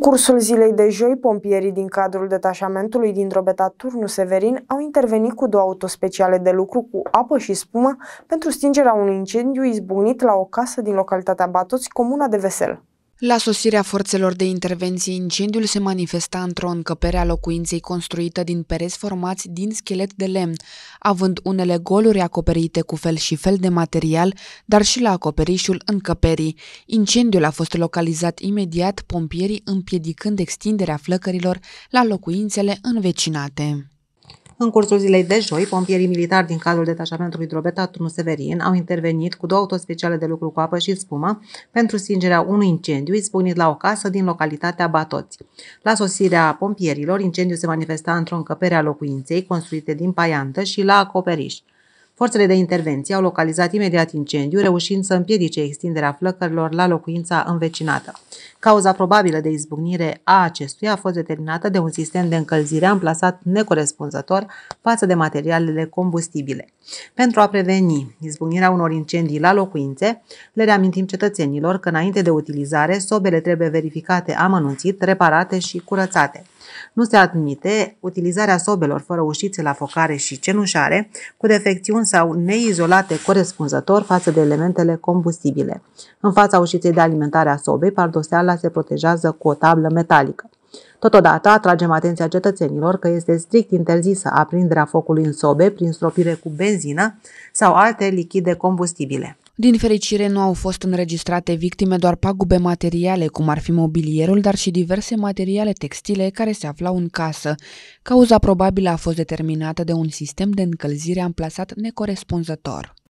cursul zilei de joi, pompierii din cadrul detașamentului din Drobeta Turnu Severin au intervenit cu două autospeciale de lucru cu apă și spumă pentru stingerea unui incendiu izbucnit la o casă din localitatea Batoți, comuna de Vesel. La sosirea forțelor de intervenție, incendiul se manifesta într-o încăpere a locuinței construită din pereți formați din schelet de lemn, având unele goluri acoperite cu fel și fel de material, dar și la acoperișul încăperii. Incendiul a fost localizat imediat, pompierii împiedicând extinderea flăcărilor la locuințele învecinate. În cursul zilei de joi, pompierii militari din cadrul detașamentului Drobeta Turnu Severin au intervenit cu două autospeciale de lucru cu apă și spumă pentru stingerea unui incendiu izbucnit la o casă din localitatea Batoți. La sosirea pompierilor, incendiul se manifesta într-o încăpere a locuinței construite din paiantă și la acoperiș. Forțele de intervenție au localizat imediat incendiu, reușind să împiedice extinderea flăcărilor la locuința învecinată. Cauza probabilă de izbucnire a acestuia a fost determinată de un sistem de încălzire amplasat necorespunzător față de materialele combustibile. Pentru a preveni izbucnirea unor incendii la locuințe, le reamintim cetățenilor că înainte de utilizare, sobele trebuie verificate amănunțit, reparate și curățate. Nu se admite utilizarea sobelor fără ușițe la focare și cenușare, cu defecțiuni sau neizolate corespunzător față de elementele combustibile. În fața ușiței de alimentare a sobei, pardoseala se protejează cu o tablă metalică. Totodată, atragem atenția cetățenilor că este strict interzisă aprinderea focului în sobe prin stropire cu benzină sau alte lichide combustibile. Din fericire, nu au fost înregistrate victime doar pagube materiale, cum ar fi mobilierul, dar și diverse materiale textile care se aflau în casă. Cauza probabilă a fost determinată de un sistem de încălzire amplasat necorespunzător.